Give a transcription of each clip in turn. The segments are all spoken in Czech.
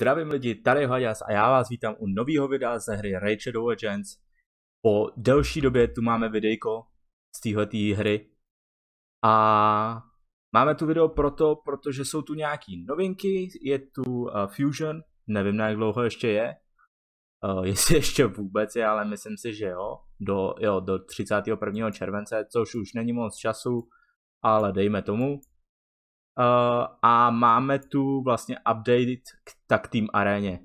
Zdravím lidi, tady Hajas a já vás vítám u nového videa ze hry Rage of Legends. Po delší době tu máme videjko z téhleté hry. A máme tu video proto, protože jsou tu nějaký novinky, je tu uh, Fusion, nevím na jak dlouho ještě je. Uh, jestli ještě vůbec je, ale myslím si, že jo. Do, jo, do 31. července, což už není moc času, ale dejme tomu. Uh, a máme tu vlastně update k tak tým aréně.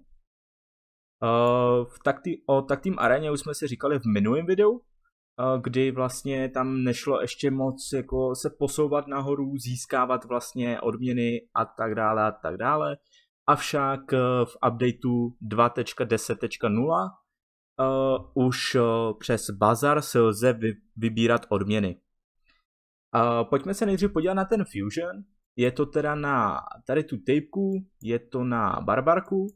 Uh, v tak tý, o tak tým aréně už jsme si říkali v minulém videu, uh, kdy vlastně tam nešlo ještě moc jako se posouvat nahoru, získávat vlastně odměny a tak dále a tak dále. Avšak v updateu 2.10.0 Uh, už uh, přes bazar se lze vy, vybírat odměny. Uh, pojďme se nejdřív podívat na ten Fusion, je to teda na tady tu tapeku, je to na Barbarku,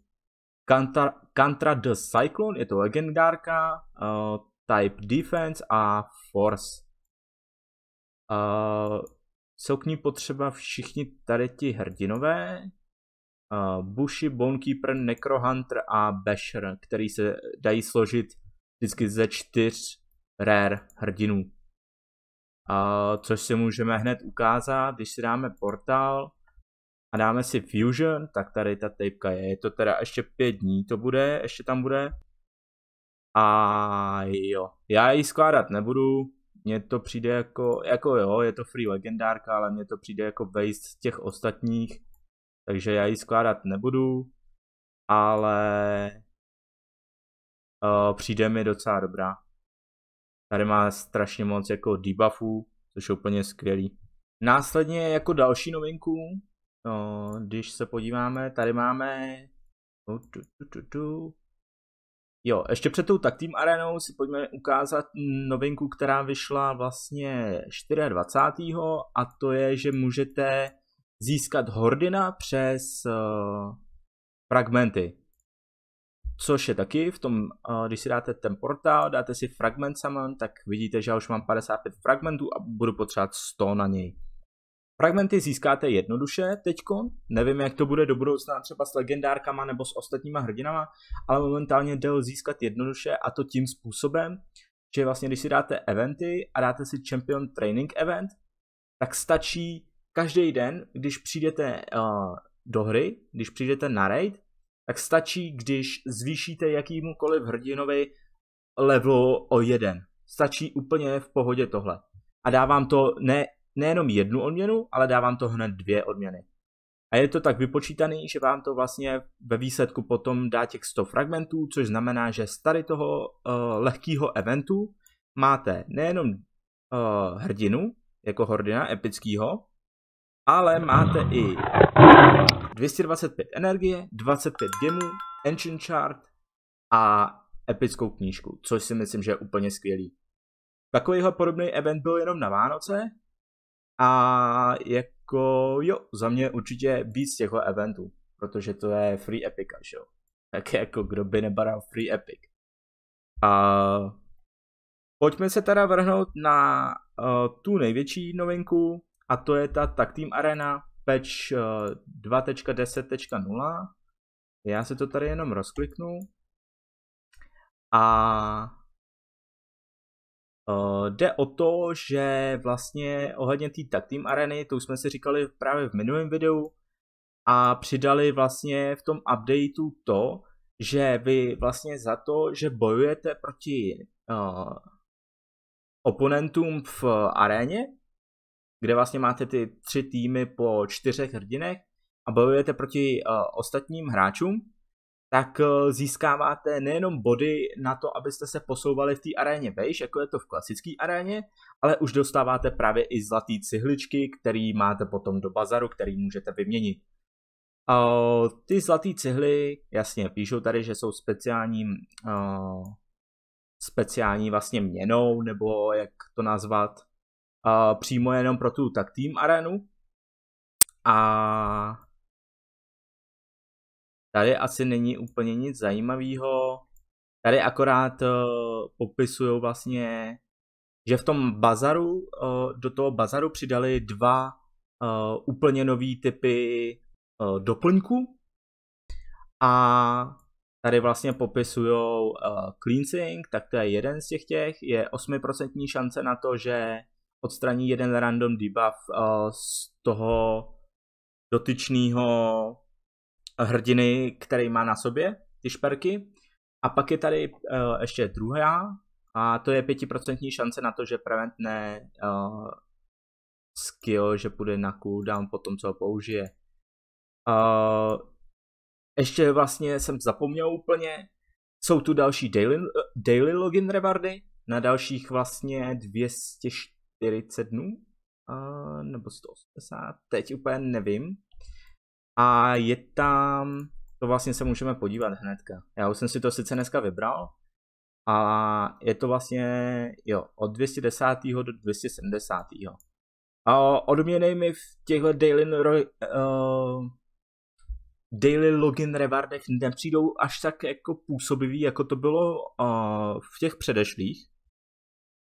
Kantra, Kantra the Cyclone, je to legendárka, uh, type defense a force. Uh, jsou k ní potřeba všichni tady ti hrdinové, uh, eh, Bushi, Bonekeeper, Necrohunter a Basher, který se dají složit vždycky ze čtyř rare hrdinů což si můžeme hned ukázat, když si dáme portál a dáme si Fusion, tak tady ta tapeka je. Je to teda ještě pět dní, to bude, ještě tam bude. A jo, já ji skládat nebudu, mně to přijde jako, jako jo, je to free legendárka, ale mně to přijde jako waste těch ostatních, takže já ji skládat nebudu, ale uh, přijde mi docela dobrá. Tady má strašně moc jako debuffů, což je úplně skvělý. Následně jako další novinku, no, když se podíváme, tady máme... No, jo, ještě před tou tak tým arenou si pojďme ukázat novinku, která vyšla vlastně 24. a to je, že můžete získat Hordina přes uh, fragmenty. Což je taky v tom, když si dáte ten portál, dáte si fragment summon, tak vidíte, že já už mám 55 fragmentů a budu potřebovat 100 na něj. Fragmenty získáte jednoduše teďko, nevím jak to bude do budoucna třeba s legendárkama nebo s ostatníma hrdinama, ale momentálně jde získat jednoduše a to tím způsobem, že vlastně když si dáte eventy a dáte si Champion Training Event, tak stačí každý den, když přijdete uh, do hry, když přijdete na raid, tak stačí, když zvýšíte jakýmukoliv hrdinovi level o jeden. Stačí úplně v pohodě tohle. A dávám to ne, nejenom jednu odměnu, ale dávám to hned dvě odměny. A je to tak vypočítaný, že vám to vlastně ve výsledku potom dá těch 100 fragmentů, což znamená, že z tady toho uh, eh, lehkého eventu máte nejenom uh, hrdinu, jako hordina epického, ale máte i 225 energie, 25 gemů, Ancient chart a epickou knížku, což si myslím, že je úplně skvělý. Takovýhle podobný event byl jenom na Vánoce a jako jo, za mě určitě víc těchto eventů, protože to je free epic, že jo. Tak jako kdo by nebaral free epic. A pojďme se teda vrhnout na uh, tu největší novinku, a to je ta Tag Team Arena patch 2.10.0. Eh, Já se to tady jenom rozkliknu. A Uh, jde o to, že vlastně ohledně té tag team areny, to už jsme si říkali právě v minulém videu, a přidali vlastně v tom updateu to, že vy vlastně za to, že bojujete proti uh, oponentům v aréně, kde vlastně máte ty tři týmy po čtyřech hrdinech a bojujete proti uh, ostatním hráčům, tak uh, získáváte nejenom body na to, abyste se posouvali v té aréně vejš, jako je to v klasické aréně, ale už dostáváte právě i zlatý cihličky, který máte potom do bazaru, který můžete vyměnit. Uh, ty zlaté cihly, jasně, píšou tady, že jsou speciálním uh, speciální vlastně měnou, nebo jak to nazvat, přímo jenom pro tu tak team arenu. A tady asi není úplně nic zajímavého. Tady akorát uh, popisují vlastně, že v tom bazaru, uh, do toho bazaru přidali dva uh, úplně nový typy uh, doplňků. A tady vlastně popisují uh, cleansing, tak to je jeden z těch těch, je 8% šance na to, že odstraní jeden random debuff uh, z toho dotyčného hrdiny, který má na sobě ty šperky. A pak je tady uh, ještě druhá, a to je 5% šance na to, že preventné uh, eh, skill, že půjde na cooldown po tom, co ho použije. Uh, ještě vlastně jsem zapomněl úplně, jsou tu další daily, daily login rewardy, na dalších vlastně 200, 40 dnů, uh, nebo 180, teď úplně nevím. A je tam, to vlastně se můžeme podívat hnedka. Já už jsem si to sice dneska vybral, a je to vlastně, jo, od 210. do 270. A odměny mi v těchto daily, uh, daily login rewardech nepřijdou až tak jako působivý, jako to bylo uh, v těch předešlých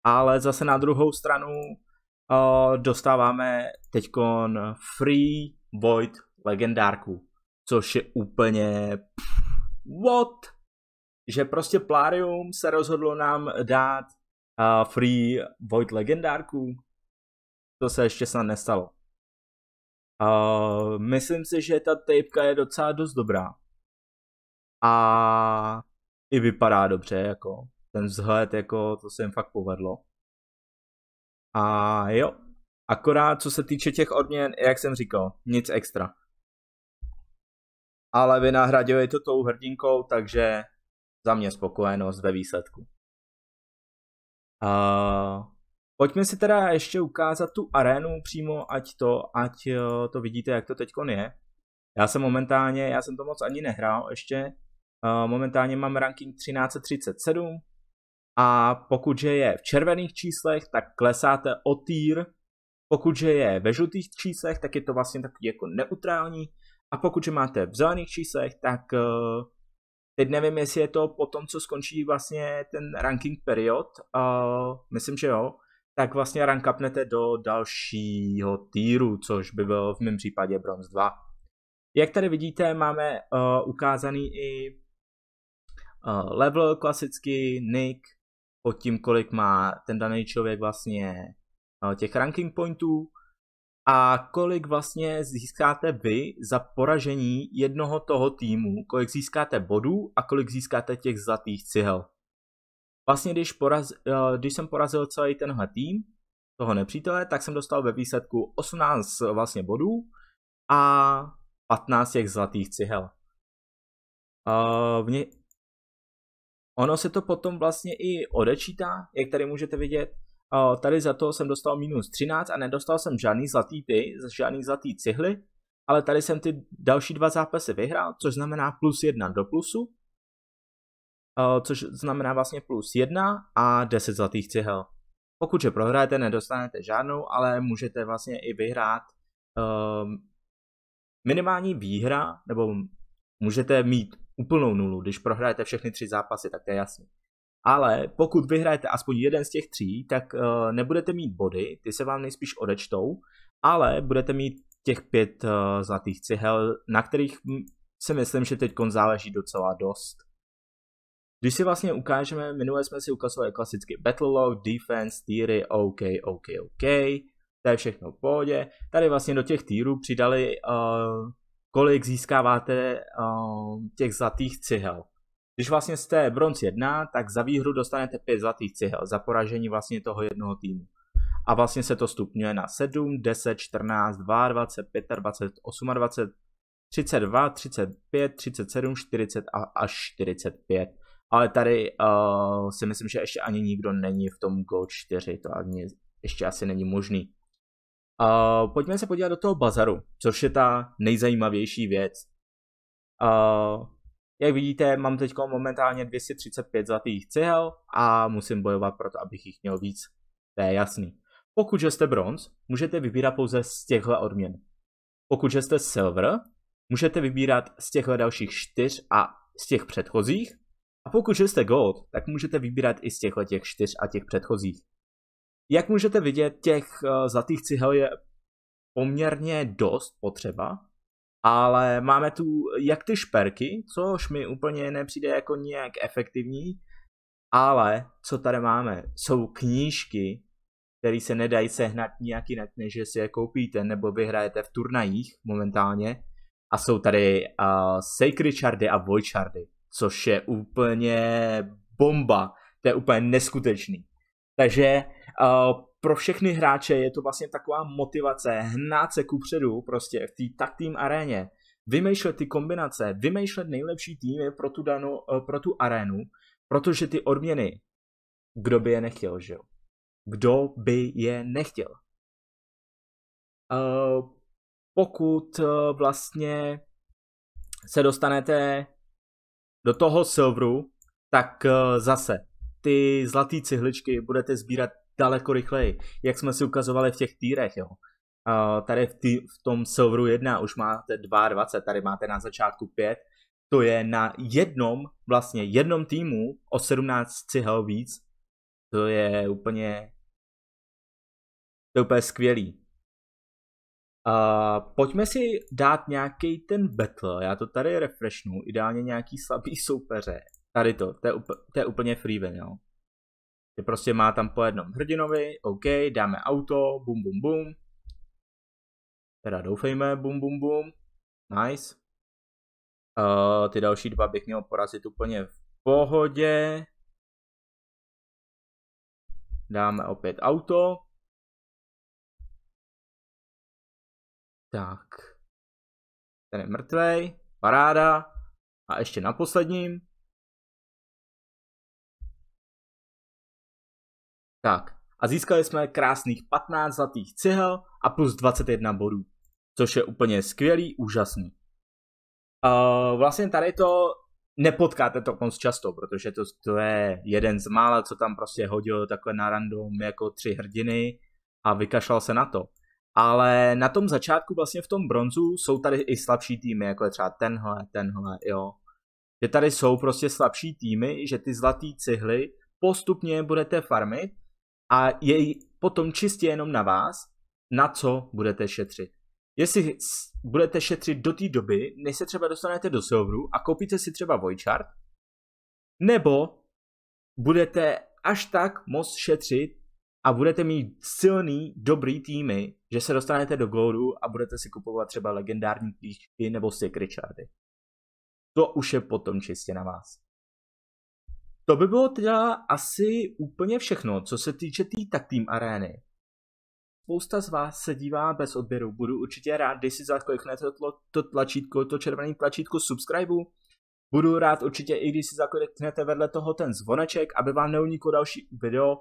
ale zase na druhou stranu uh, dostáváme teďkon Free Void legendárku, což je úplně pff, what? Že prostě Plarium se rozhodlo nám dát uh, Free Void legendárku, to se ještě snad nestalo. Uh, myslím si, že ta tapeka je docela dost dobrá. A i vypadá dobře, jako ten vzhled, jako to se jim fakt povedlo. A jo, akorát co se týče těch odměn, jak jsem říkal, nic extra. Ale vy to tou hrdinkou, takže za mě spokojenost ve výsledku. A... pojďme si teda ještě ukázat tu arénu přímo, ať to, ať eh, to vidíte, jak to teď je. Já jsem momentálně, já jsem to moc ani nehrál ještě, eh, momentálně mám ranking 1337, a pokud že je v červených číslech, tak klesáte o týr, pokud že je ve žlutých číslech, tak je to vlastně takový jako neutrální a pokud že máte v zelených číslech, tak eh, teď nevím, jestli je to po tom, co skončí vlastně ten ranking period, eh, myslím, že jo, tak vlastně rankapnete do dalšího týru, což by byl v mém případě bronz 2. Jak tady vidíte, máme eh, ukázaný i level klasicky, nick, pod tím, kolik má ten daný člověk vlastně eh, těch ranking pointů a kolik vlastně získáte vy za poražení jednoho toho týmu, kolik získáte bodů a kolik získáte těch zlatých cihel. Vlastně když, poraz, eh, když jsem porazil celý tenhle tým, toho nepřítele, tak jsem dostal ve výsledku 18 vlastně bodů a 15 těch zlatých cihel. Eh, v, ně, Ono se to potom vlastně i odečítá, jak tady můžete vidět. Tady za to jsem dostal minus 13 a nedostal jsem žádný zlatý ty, žádný zlatý cihly, ale tady jsem ty další dva zápasy vyhrál, což znamená plus 1 do plusu, což znamená vlastně plus 1 a 10 zlatých cihel. Pokud je prohrajete, nedostanete žádnou, ale můžete vlastně i vyhrát ehm, minimální výhra, nebo můžete mít úplnou nulu. Když prohrajete všechny tři zápasy, tak to je jasný. Ale pokud vyhrajete aspoň jeden z těch tří, tak uh, nebudete mít body, ty se vám nejspíš odečtou, ale budete mít těch pět uh, zlatých cihel, na kterých hm, si myslím, že teď záleží docela dost. Když si vlastně ukážeme, minule jsme si ukazovali klasicky Battle Log, Defense, Theory, OK, OK, OK, to je všechno v pohodě. Tady vlastně do těch týrů přidali uh, kolik získáváte uh, těch zlatých cihel. Když vlastně jste bronz 1, tak za výhru dostanete 5 zlatých cihel, za poražení vlastně toho jednoho týmu. A vlastně se to stupňuje na 7, 10, 14, 22, 25, 28, 32, 35, 37, 40 a až 45. Ale tady uh, si myslím, že ještě ani nikdo není v tom Go 4, to ani ještě asi není možný. Uh, pojďme se podívat do toho bazaru, což je ta nejzajímavější věc. Uh, jak vidíte, mám teď momentálně 235 zlatých cihel a musím bojovat pro to, abych jich měl víc. To je jasný. Pokud jste bronz, můžete vybírat pouze z těchto odměn. Pokud jste silver, můžete vybírat z těchto dalších čtyř a z těch předchozích. A pokud jste gold, tak můžete vybírat i z těchto těch čtyř a těch předchozích. Jak můžete vidět, těch eh, zlatých cihel je poměrně dost potřeba, ale máme tu jak ty šperky, což mi úplně nepřijde jako nějak efektivní, ale co tady máme? Jsou knížky, které se nedají sehnat nějak jinak, než že si je koupíte nebo vyhrajete v turnajích momentálně. A jsou tady uh, Sacred a Void což je úplně bomba. To je úplně neskutečný. Takže uh, pro všechny hráče je to vlastně taková motivace hnát se kupředu prostě v té tak tým aréně, vymýšlet ty kombinace, vymýšlet nejlepší týmy pro tu, danou, eh, pro tu arénu, protože ty odměny, kdo by je nechtěl, že jo? Kdo by je nechtěl? Uh, pokud uh, vlastně se dostanete do toho silveru, tak zase ty zlaté cihličky budete sbírat daleko rychleji, jak jsme si ukazovali v těch týrech, jo. tady v, tý, v tom Silveru 1 už máte 22, tady máte na začátku 5, to je na jednom, vlastně jednom týmu o 17 cihel víc, to je úplně, to je úplně skvělý. Uh, pojďme si dát nějaký ten battle, já to tady refreshnu, ideálně nějaký slabý soupeře. Tady to, to je, up, to je úplně freeway, jo. Že prostě má tam po jednom hrdinovi, OK, dáme auto, bum bum bum. Teda doufejme, bum bum bum. Nice. Uh, ty další dva bych měl porazit úplně v pohodě. Dáme opět auto. Tak. Ten je mrtvej. Paráda. A ještě na posledním. Tak, a získali jsme krásných 15 zlatých cihel a plus 21 bodů, což je úplně skvělý, úžasný. Uh, vlastně tady to nepotkáte to moc často, protože to, to je jeden z mála, co tam prostě hodil takhle na random jako tři hrdiny a vykašlal se na to. Ale na tom začátku vlastně v tom bronzu jsou tady i slabší týmy, jako je třeba tenhle, tenhle, jo. Že tady jsou prostě slabší týmy, že ty zlatý cihly postupně budete farmit a je potom čistě jenom na vás, na co budete šetřit. Jestli budete šetřit do té doby, než se třeba dostanete do silveru a koupíte si třeba Vojčart, nebo budete až tak moc šetřit a budete mít silný, dobrý týmy, že se dostanete do goldu a budete si kupovat třeba legendární klíčky nebo secret Richardy. To už je potom čistě na vás to by bylo teda asi úplně všechno, co se týče té tý tak tým arény. Spousta z vás se dívá bez odběru, budu určitě rád, když si zakliknete to, to tlačítko, to červené tlačítko subscribe. Budu rád určitě i když si zakliknete vedle toho ten zvoneček, aby vám neuniklo další video,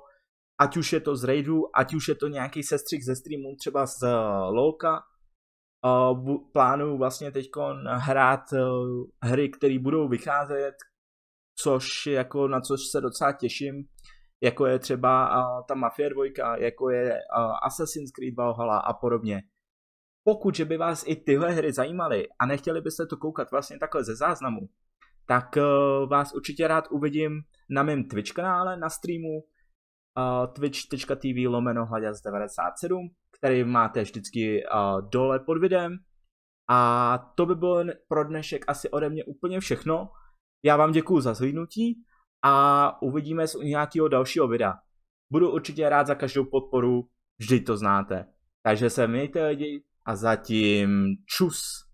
ať už je to z raidu, ať už je to nějaký sestřih ze streamu, třeba z eh, louka. Uh, eh, plánuju vlastně teď hrát uh, hry, které budou vycházet, což jako na což se docela těším, jako je třeba uh, ta Mafia 2, jako je Assassin's Creed Valhalla a podobně. Pokud, že by vás i tyhle hry zajímaly a nechtěli byste to koukat vlastně takhle ze záznamu, tak e, vás určitě rád uvidím na mém Twitch kanále, na streamu e, twitch.tv lomeno 97, který máte vždycky uh, dole pod videem. A to by bylo pro dnešek asi ode mě úplně všechno. Já vám děkuji za zhlídnutí a uvidíme se u nějakého dalšího videa. Budu určitě rád za každou podporu, vždy to znáte. Takže se mějte lidi a zatím čus.